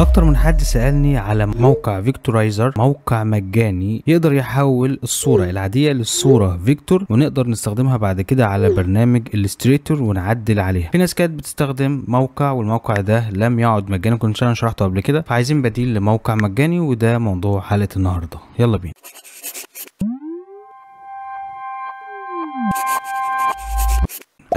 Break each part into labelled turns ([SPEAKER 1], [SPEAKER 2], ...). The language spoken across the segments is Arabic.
[SPEAKER 1] اكتر من حد سالني على موقع فيكتورايزر موقع مجاني يقدر يحول الصوره العاديه للصوره فيكتور ونقدر نستخدمها بعد كده على برنامج الستريتور ونعدل عليها في ناس كانت بتستخدم موقع والموقع ده لم يعد مجاني كنت انا شرحته قبل كده فعايزين بديل لموقع مجاني وده موضوع حلقه النهارده يلا بينا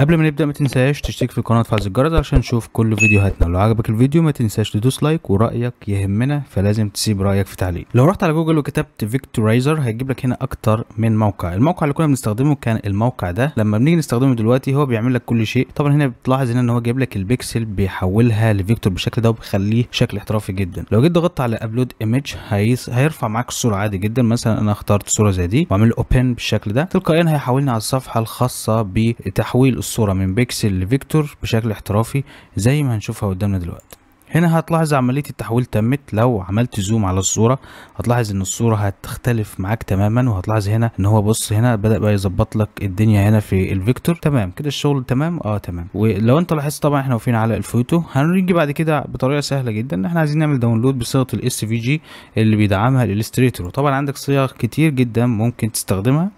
[SPEAKER 1] قبل ما نبدا ما تنساش تشترك في القناه وتفعل الجرس عشان تشوف كل فيديوهاتنا لو عجبك الفيديو ما تنساش تدوس لايك ورايك يهمنا فلازم تسيب رايك في تعليق لو رحت على جوجل وكتبت فيكتورايزر هيجيب لك هنا اكتر من موقع الموقع اللي كنا بنستخدمه كان الموقع ده لما بنيجي نستخدمه دلوقتي هو بيعمل لك كل شيء طبعا هنا بتلاحظ هنا ان هو جايب لك البيكسل بيحولها لفيكتور بالشكل ده وبيخليه شكل احترافي جدا لو جيت ضغطت على ابلود ايمج هيرفع معاك الصوره عادي جدا مثلا انا اخترت صوره زي دي واعمل اوبن بالشكل ده تلقائيا هيحولني على الصفحه الخاصه بتحويل الصورة من بيكسل لفيكتور بشكل احترافي زي ما هنشوفها قدامنا دلوقتي هنا هتلاحظ عملية التحويل تمت لو عملت زوم على الصورة هتلاحظ ان الصورة هتختلف معاك تماما وهتلاحظ هنا ان هو بص هنا بدأ بقى يظبط لك الدنيا هنا في الفيكتور تمام كده الشغل تمام اه تمام ولو انت لاحظت طبعا احنا واقفين على الفوتو هنيجي بعد كده بطريقة سهلة جدا احنا عايزين نعمل داونلود بصيغة الاس في جي اللي بيدعمها الالستريتور وطبعا عندك صيغ كتير جدا ممكن تستخدمها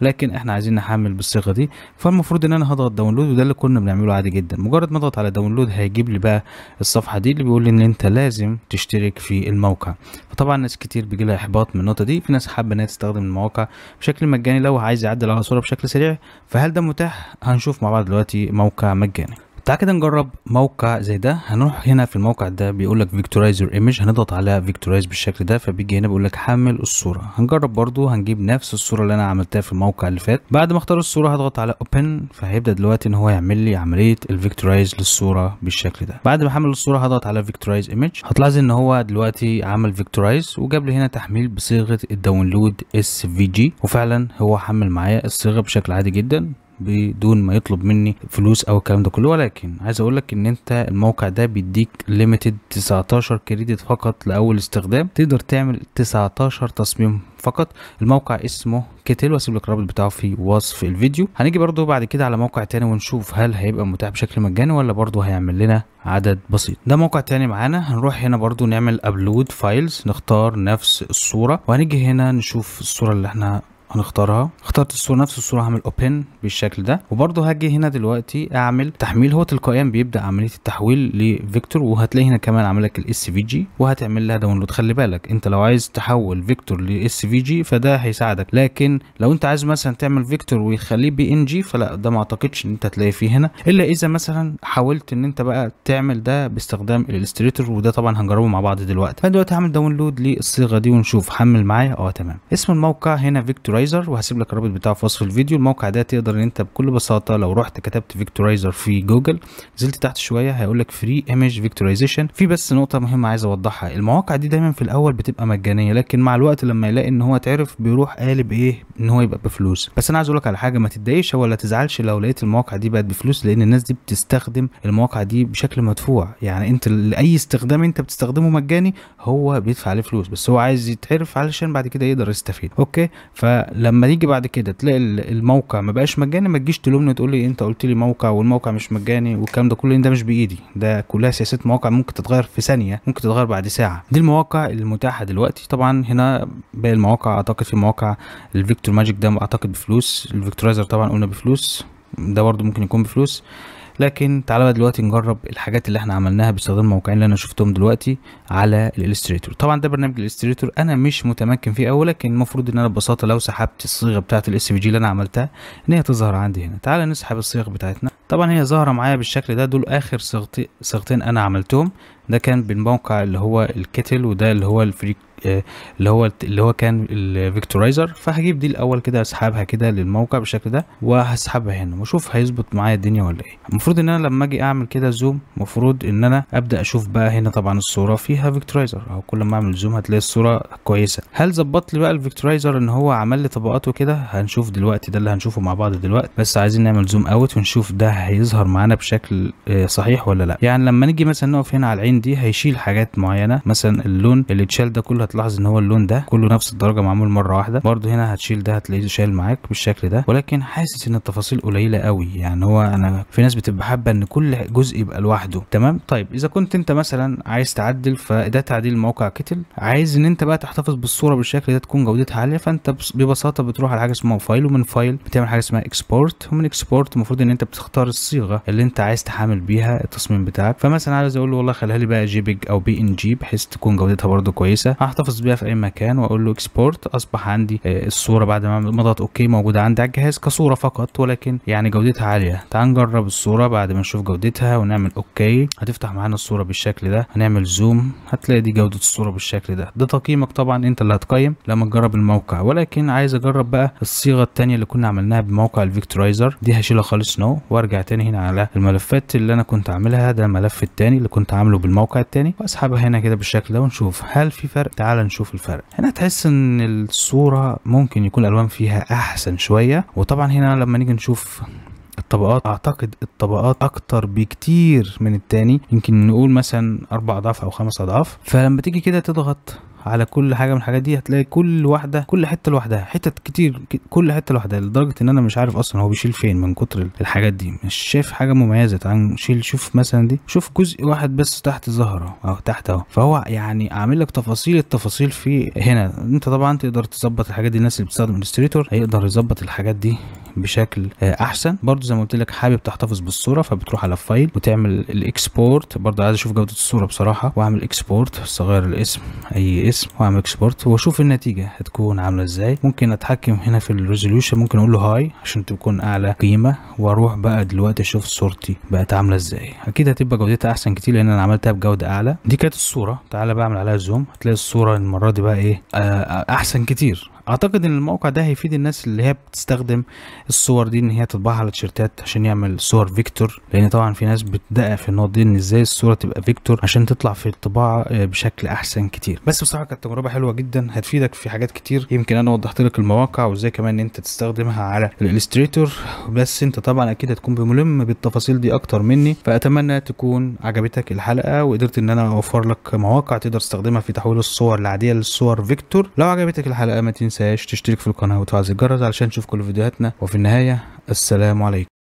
[SPEAKER 1] لكن احنا عايزين نحمل بالصيغه دي فالمفروض ان انا هضغط داونلود وده اللي كنا بنعمله عادي جدا مجرد ما اضغط على داونلود هيجيب لي بقى الصفحه دي اللي بيقول لي ان انت لازم تشترك في الموقع فطبعا ناس كتير بيجي لها احباط من النقطه دي في ناس حابه انها تستخدم المواقع بشكل مجاني لو عايز يعدل على صوره بشكل سريع فهل ده متاح هنشوف مع بعض دلوقتي موقع مجاني تعال كده نجرب موقع زي ده هنروح هنا في الموقع ده بيقول لك فيكتورايز يور ايمج هنضغط على فيكتورايز بالشكل ده فبيجي هنا بيقول لك حمل الصوره هنجرب برضو هنجيب نفس الصوره اللي انا عملتها في الموقع اللي فات بعد ما اختار الصوره هضغط على اوبن فهيبدا دلوقتي ان هو يعمل لي عمليه الفيكتورايز للصوره بالشكل ده بعد ما حمل الصوره هضغط على فيكتورايز ايمج هتلاحظ ان هو دلوقتي عمل فيكتورايز وجاب لي هنا تحميل بصيغه الداونلود اس في جي وفعلا هو حمل معايا الصيغه بشكل عادي جدا بدون ما يطلب مني فلوس او الكلام ده كله ولكن عايز اقول لك ان انت الموقع ده بيديك ليميتد 19 كريدت فقط لاول استخدام تقدر تعمل 19 تصميم فقط الموقع اسمه كتل واسيب لك الرابط بتاعه في وصف الفيديو هنيجي برضو بعد كده على موقع تاني ونشوف هل هيبقى متاح بشكل مجاني ولا برضو هيعمل لنا عدد بسيط ده موقع تاني معانا هنروح هنا برضو نعمل ابلود فايلز نختار نفس الصوره وهنيجي هنا نشوف الصوره اللي احنا هنختارها اخترت الصوره نفس الصوره هعمل اوبن بالشكل ده وبرده هاجي هنا دلوقتي اعمل تحميل هو تلقائيا بيبدا عمليه التحويل لفيكتور وهتلاقي هنا كمان عامل لك الاس في جي وهتعمل لها داونلود خلي بالك انت لو عايز تحول فيكتور لاس في جي فده هيساعدك لكن لو انت عايز مثلا تعمل فيكتور ويخليه بي ان جي فلا ده ما اعتقدش ان انت هتلاقيه فيه هنا الا اذا مثلا حاولت ان انت بقى تعمل ده باستخدام الالستريتور وده طبعا هنجربه مع بعض دلوقتي فدلوقتي هعمل داونلود للصيغه دي ونشوف حمل معايا اه تمام اسم الموقع هنا فيكتور فيكتورايزر وهسيب لك الرابط بتاعه في وصف الفيديو الموقع ده تقدر ان انت بكل بساطه لو رحت كتبت فيكتورايزر في جوجل نزلت تحت شويه هيقول لك فري ايمج فيكتورايزيشن في بس نقطه مهمه عايز اوضحها المواقع دي دايما في الاول بتبقى مجانيه لكن مع الوقت لما يلاقي ان هو اتعرف بيروح قالب ايه ان هو يبقى بفلوس بس انا عايز اقول لك على حاجه ما تتضايقش ولا تزعلش لو لقيت المواقع دي بقت بفلوس لان الناس دي بتستخدم المواقع دي بشكل مدفوع يعني انت لاي استخدام انت بتستخدمه مجاني هو بيدفع عليه فلوس بس هو عايز يتعرف علشان بعد كده يقدر يستفيد اوكي ف لما يجي بعد كده تلاقي الموقع ما بقاش مجاني ما تجيش تلومني تقول لي انت قلت لي موقع والموقع مش مجاني والكلام ده كله ده مش بايدي ده كلها سياسات مواقع ممكن تتغير في ثانيه ممكن تتغير بعد ساعه دي المواقع المتاحه دلوقتي طبعا هنا باقي المواقع اعتقد في مواقع الفيكتور ماجيك ده اعتقد بفلوس الفيكتورايزر طبعا قلنا بفلوس ده برضو ممكن يكون بفلوس لكن تعالى بقى دلوقتي نجرب الحاجات اللي احنا عملناها باستخدام الموقعين اللي انا شفتهم دلوقتي على الالستريتور طبعا ده برنامج الالستريتور انا مش متمكن فيه قوي لكن المفروض ان انا ببساطه لو سحبت الصيغه بتاعه الاس في جي اللي انا عملتها ان هي تظهر عندي هنا تعالى نسحب الصيغ بتاعتنا طبعا هي ظاهره معايا بالشكل ده دول اخر صيغتين انا عملتهم ده كان بالموقع اللي هو الكتل وده اللي هو الفريك اللي هو اللي هو كان الفيكتورايزر فهجيب دي الاول كده اسحبها كده للموقع بالشكل ده وهسحبها هنا واشوف هيظبط معايا الدنيا ولا ايه المفروض ان انا لما اجي اعمل كده زوم المفروض ان انا ابدا اشوف بقى هنا طبعا الصوره فيها فيكتورايزر اهو كل ما اعمل زوم هتلاقي الصوره كويسه هل ظبط لي بقى الفيكتورايزر ان هو عمل لي طبقات وكده هنشوف دلوقتي ده اللي هنشوفه مع بعض دلوقتي بس عايزين نعمل زوم اوت ونشوف ده هيظهر معانا بشكل آه، صحيح ولا لا يعني لما نيجي مثلا نقف هنا على العين دي هيشيل حاجات معينه مثلا اللون اللي اتشال ده كله هتلاحظ ان هو اللون ده كله نفس الدرجه معمول مره واحده برده هنا هتشيل ده هتلاقيه شايل معاك بالشكل ده ولكن حاسس ان التفاصيل قليله قوي يعني هو انا في ناس بتبقى حابه ان كل جزء يبقى لوحده تمام طيب اذا كنت انت مثلا عايز تعدل فده تعديل موقع كتل عايز ان انت بقى تحتفظ بالصوره بالشكل ده تكون جودتها عاليه فانت ببساطه بتروح على حاجه اسمها فايل ومن فايل بتعمل حاجه اسمها اكسبورت ومن اكسبورت المفروض ان انت بتختار الصيغه اللي انت عايز تحمل بيها التصميم بتاعك فمثلا عايز اقول له والله خليها لي بقى جي بيج او بي ان جي بحيث تكون جودتها برده كويسه احتفظ بيها في اي مكان واقول له اكسبورت اصبح عندي آه، الصوره بعد ما اضغط اوكي موجوده عندي على الجهاز كصوره فقط ولكن يعني جودتها عاليه تعال نجرب الصوره بعد ما نشوف جودتها ونعمل اوكي هتفتح معانا الصوره بالشكل ده هنعمل زوم هتلاقي دي جوده الصوره بالشكل ده ده تقييمك طبعا انت اللي هتقيم لما تجرب الموقع ولكن عايز اجرب بقى الصيغه الثانيه اللي كنا عملناها بموقع الفيكتورايزر دي هشيلها خالص نو وارجع تاني هنا على الملفات اللي انا كنت عاملها ده الملف الثاني اللي كنت عامله بالموقع الثاني واسحبها هنا كده بالشكل ده ونشوف هل في فرق تعال نشوف الفرق هنا تحس ان الصورة ممكن يكون الالوان فيها احسن شوية وطبعا هنا لما نيجي نشوف الطبقات اعتقد الطبقات اكتر بكتير من التاني يمكن نقول مثلا اربع اضعاف او خمس اضعاف فلما تيجي كده تضغط على كل حاجه من الحاجات دي هتلاقي كل واحده كل حته لوحدها حتت كتير كل حته لوحدها لدرجه ان انا مش عارف اصلا هو بيشيل فين من كتر الحاجات دي مش شايف حاجه مميزه تعال شيل شوف مثلا دي شوف جزء واحد بس تحت الظهر او تحت اهو فهو يعني عامل لك تفاصيل التفاصيل في هنا انت طبعا تقدر تظبط الحاجات دي الناس اللي بتستخدم الستريتور هيقدر يظبط الحاجات دي بشكل آه، احسن برضو زي ما قلت لك حابب تحتفظ بالصوره فبتروح على فايل وتعمل الاكسبورت برضو عايز اشوف جوده الصوره بصراحه واعمل اكسبورت صغير الاسم اي اسم واعمل اكسبورت واشوف النتيجه هتكون عامله ازاي ممكن اتحكم هنا في الريزوليوشن ممكن اقول له هاي عشان تكون اعلى قيمه واروح بقى دلوقتي اشوف صورتي بقت عامله ازاي اكيد هتبقى جودتها احسن كتير لان انا عملتها بجوده اعلى دي كانت الصوره تعالى بعمل عليها زوم هتلاقي الصوره المره دي بقى ايه آه، آه، احسن كتير اعتقد ان الموقع ده هيفيد الناس اللي هي بتستخدم الصور دي ان هي تطبعها على تيشيرتات عشان يعمل صور فيكتور لان طبعا في ناس بتدقق في النقط دي ان ازاي الصوره تبقى فيكتور عشان تطلع في الطباعه آه، بشكل احسن كتير بس بصراحه كانت تجربه حلوه جدا هتفيدك في حاجات كتير يمكن انا وضحت لك المواقع وازاي كمان ان انت تستخدمها على الالستريتور بس انت طبعا اكيد هتكون بملم بالتفاصيل دي اكتر مني فاتمنى تكون عجبتك الحلقه وقدرت ان انا اوفر لك مواقع تقدر تستخدمها في تحويل الصور العاديه للصور فيكتور لو عجبتك الحلقه ما تنسى تنساش تشترك في القناة وتفعل زر الجرس علشان تشوف كل فيديوهاتنا وفي النهاية السلام عليكم